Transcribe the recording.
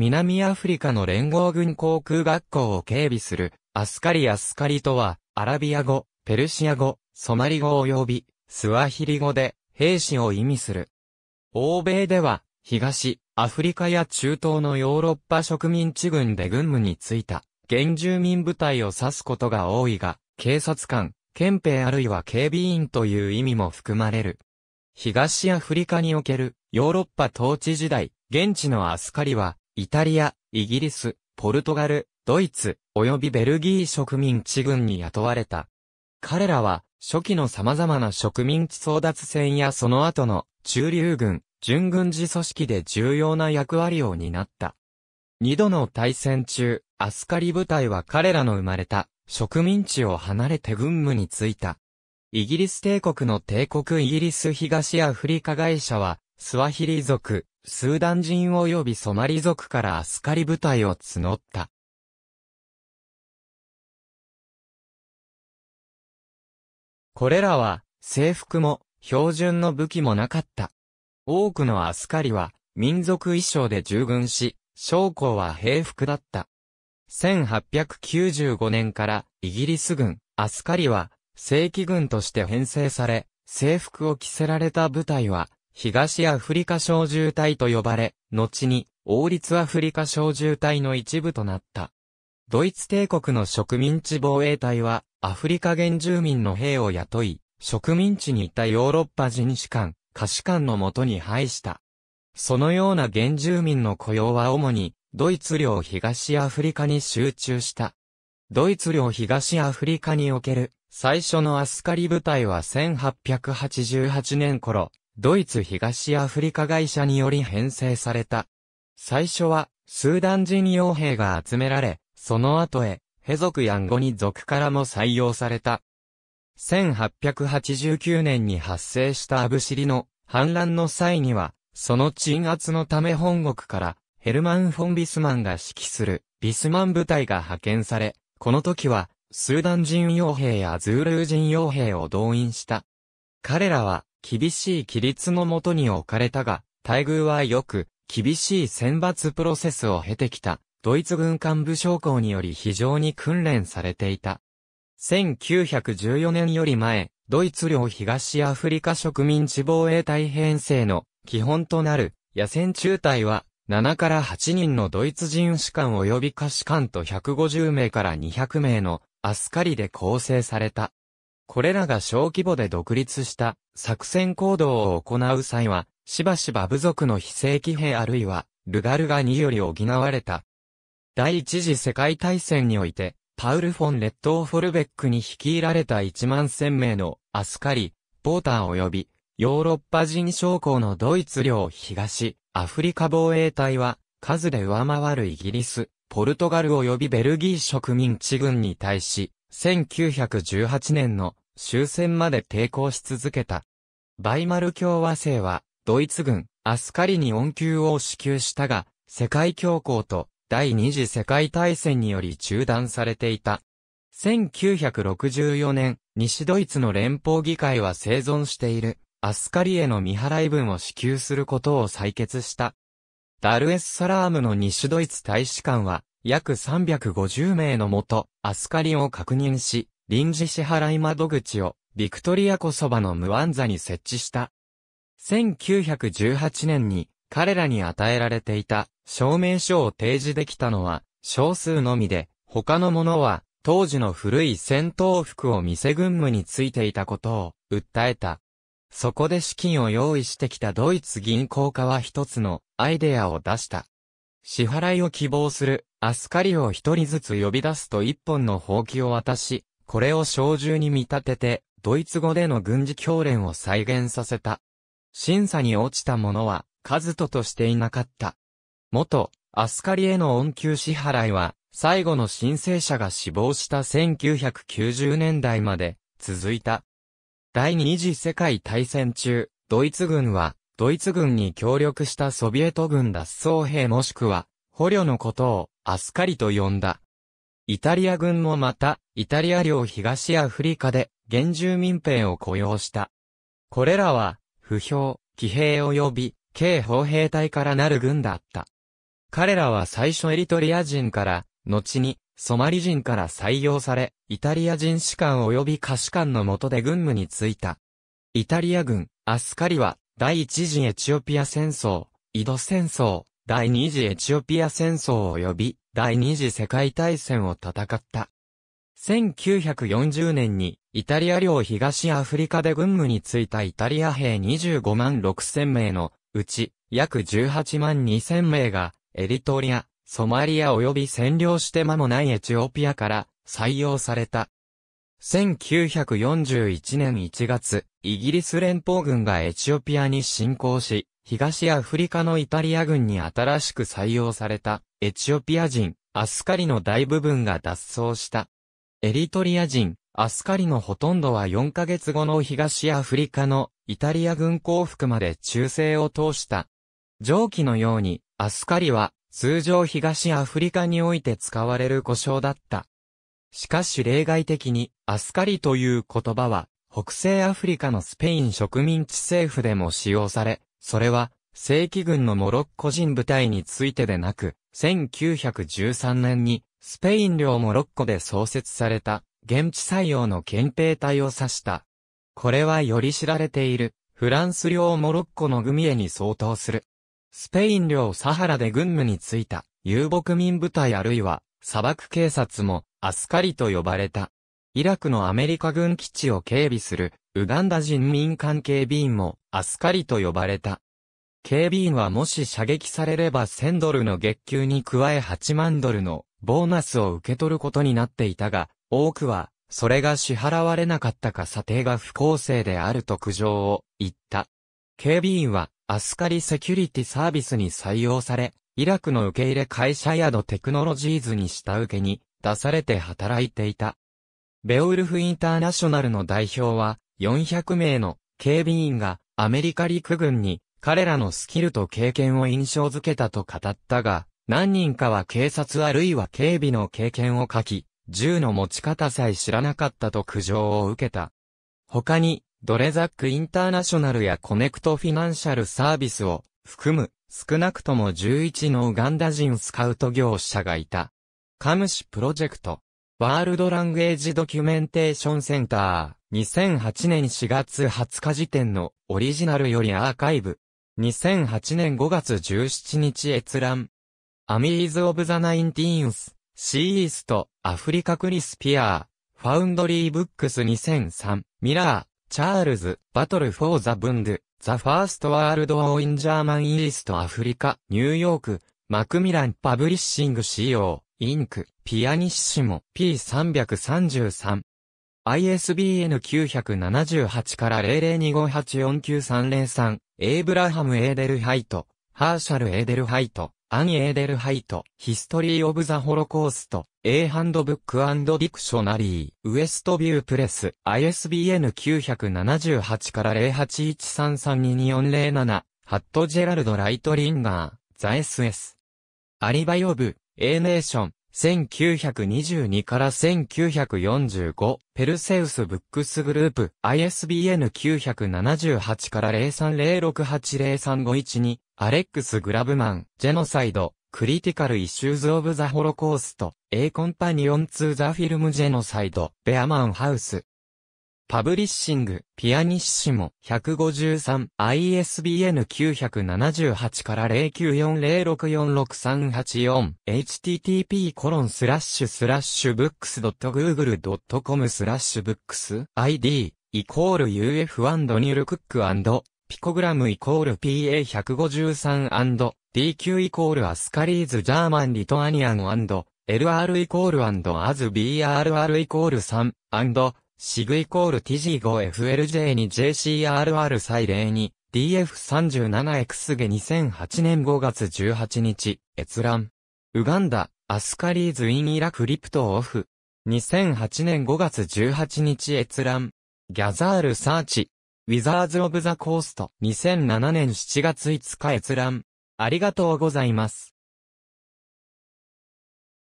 南アフリカの連合軍航空学校を警備する、アスカリアスカリとは、アラビア語、ペルシア語、ソマリ語及び、スワヒリ語で、兵士を意味する。欧米では、東、アフリカや中東のヨーロッパ植民地軍で軍務に就いた、原住民部隊を指すことが多いが、警察官、憲兵あるいは警備員という意味も含まれる。東アフリカにおける、ヨーロッパ統治時代、現地のアスカリは、イタリア、イギリス、ポルトガル、ドイツ、及びベルギー植民地軍に雇われた。彼らは、初期の様々な植民地争奪戦やその後の中流軍、準軍事組織で重要な役割を担った。二度の大戦中、アスカリ部隊は彼らの生まれた植民地を離れて軍務に就いた。イギリス帝国の帝国イギリス東アフリカ会社は、スワヒリ族、スーダン人及びソマリ族からアスカリ部隊を募った。これらは、制服も、標準の武器もなかった。多くのアスカリは、民族衣装で従軍し、将校は平服だった。1895年からイギリス軍、アスカリは正規軍として編成され、制服を着せられた部隊は東アフリカ小獣隊と呼ばれ、後に、王立アフリカ小獣隊の一部となった。ドイツ帝国の植民地防衛隊は、アフリカ原住民の兵を雇い、植民地にいたヨーロッパ人士官、歌士官のもとに配した。そのような原住民の雇用は主に、ドイツ領東アフリカに集中した。ドイツ領東アフリカにおける、最初のアスカリ部隊は1888年頃、ドイツ東アフリカ会社により編成された。最初は、スーダン人傭兵が集められ、その後へ、ヘ族やンゴに族からも採用された。1889年に発生したアブシリの反乱の際には、その鎮圧のため本国からヘルマン・フォン・ビスマンが指揮するビスマン部隊が派遣され、この時はスーダン人傭兵やズールー人傭兵を動員した。彼らは厳しい規律のもとに置かれたが、待遇はよく、厳しい選抜プロセスを経てきた、ドイツ軍幹部将校により非常に訓練されていた。1914年より前、ドイツ領東アフリカ植民地防衛隊編成の基本となる野戦中隊は7から8人のドイツ人士官及び下士官と150名から200名のアスカリで構成された。これらが小規模で独立した作戦行動を行う際は、しばしば部族の非正規兵あるいは、ルガルガにより補われた。第一次世界大戦において、パウル・フォン・レッドフォルベックに率いられた1万1000名のアスカリ、ポーター及び、ヨーロッパ人将校のドイツ領東、アフリカ防衛隊は、数で上回るイギリス、ポルトガル及びベルギー植民地軍に対し、1918年の終戦まで抵抗し続けた。バイマル共和制は、ドイツ軍、アスカリに恩給を支給したが、世界恐慌と第二次世界大戦により中断されていた。1964年、西ドイツの連邦議会は生存している、アスカリへの未払い分を支給することを採決した。ダルエスサラームの西ドイツ大使館は、約350名のもと、アスカリを確認し、臨時支払い窓口をビクトリア湖そばのムワンザに設置した。1918年に彼らに与えられていた証明書を提示できたのは少数のみで、他のものは当時の古い戦闘服を店軍務についていたことを訴えた。そこで資金を用意してきたドイツ銀行家は一つのアイデアを出した。支払いを希望するアスカリを一人ずつ呼び出すと一本の放棄を渡し、これを小銃に見立てて、ドイツ語での軍事教練を再現させた。審査に落ちた者は、カズトとしていなかった。元、アスカリへの恩給支払いは、最後の申請者が死亡した1990年代まで、続いた。第二次世界大戦中、ドイツ軍は、ドイツ軍に協力したソビエト軍脱走兵もしくは、捕虜のことを、アスカリと呼んだ。イタリア軍もまた、イタリア領東アフリカで、原住民兵を雇用した。これらは、不評、騎兵及び、軽砲兵隊からなる軍だった。彼らは最初エリトリア人から、後に、ソマリ人から採用され、イタリア人士官及び下士官の下で軍務に就いた。イタリア軍、アスカリは、第一次エチオピア戦争、井戸戦争、第二次エチオピア戦争及び、第二次世界大戦を戦った。1940年にイタリア領東アフリカで軍務に就いたイタリア兵25万6千名のうち約18万2千名がエリトリア、ソマリア及び占領して間もないエチオピアから採用された。1941年1月、イギリス連邦軍がエチオピアに侵攻し、東アフリカのイタリア軍に新しく採用されたエチオピア人、アスカリの大部分が脱走した。エリトリア人、アスカリのほとんどは4ヶ月後の東アフリカのイタリア軍降伏まで忠誠を通した。上記のように、アスカリは通常東アフリカにおいて使われる故障だった。しかし例外的に、アスカリという言葉は、北西アフリカのスペイン植民地政府でも使用され、それは、正規軍のモロッコ人部隊についてでなく、1913年に、スペイン領モロッコで創設された、現地採用の憲兵隊を指した。これはより知られている、フランス領モロッコのグミエに相当する。スペイン領サハラで軍務に就いた、遊牧民部隊あるいは、砂漠警察も、アスカリと呼ばれた。イラクのアメリカ軍基地を警備する、ウガンダ人民間警備員も、アスカリと呼ばれた。警備員はもし射撃されれば1000ドルの月給に加え8万ドルのボーナスを受け取ることになっていたが、多くは、それが支払われなかったか査定が不公正であると苦情を言った。警備員は、アスカリセキュリティサービスに採用され、イラクの受け入れ会社ヤドテクノロジーズに下請けに出されて働いていた。ベオルフインターナショナルの代表は、400名の警備員がアメリカ陸軍に彼らのスキルと経験を印象づけたと語ったが、何人かは警察あるいは警備の経験を書き、銃の持ち方さえ知らなかったと苦情を受けた。他に、ドレザックインターナショナルやコネクトフィナンシャルサービスを含む少なくとも11のウガンダ人スカウト業者がいた。カムシプロジェクトワールドランゲージドキュメンテーションセンター、2008年4月20日時点のオリジナルよりアーカイブ、2008年5月17日閲覧、アミーズ・オブ・ザ・ナインティーンス、シー・イースト、アフリカ・クリス・ピアー、ファウンドリー・ブックス2003、ミラー、チャールズ、バトル・フォー・ザ・ブンドザ・ファースト・ワールド・オー・イン・ジャーマン・イースト・アフリカ、ニューヨーク、マクミラン・パブリッシング CO、インク、ピアニッシモ P333。ISBN 978から0025849303、エイブラハム・エーデルハイト、ハーシャル・エーデルハイト、アン・エーデルハイト、ヒストリー・オブ・ザ・ホロコースト、A ハンドブックアンド・ディクショナリー、ウエストビュープレス、ISBN 978から0813322407、ハット・ジェラルド・ライトリンガー、ザ・ SS。アリバイ・オブ、A ネーション、1922から1945、ペルセウスブックスグループ、ISBN 978から0306803512、アレックス・グラブマン、ジェノサイド、クリティカル・イシューズ・オブ・ザ・ホロコースト、A コンパニオン・ツー・ザ・フィルム・ジェノサイド、ベアマン・ハウス、パブリッシング、ピアニッシモ、153、ISBN 978から0940646384、http コロンスラッシュスラッシュ books.google.com スラッシュ books, id, イコール UF& ニュルクックピコグラムイコール PA153& DQ イコールアスカリーズジャーマンリトアニアン &LR イコール a z BRR イコール 3& シグイコール TG5FLJ に JCRR 再例に DF37X ゲ2008年5月18日、閲覧。ウガンダ、アスカリーズ・イン・イラク・リプト・オフ。2008年5月18日閲覧。ギャザール・サーチ。ウィザーズ・オブ・ザ・コースト。2007年7月5日閲覧。ありがとうございます。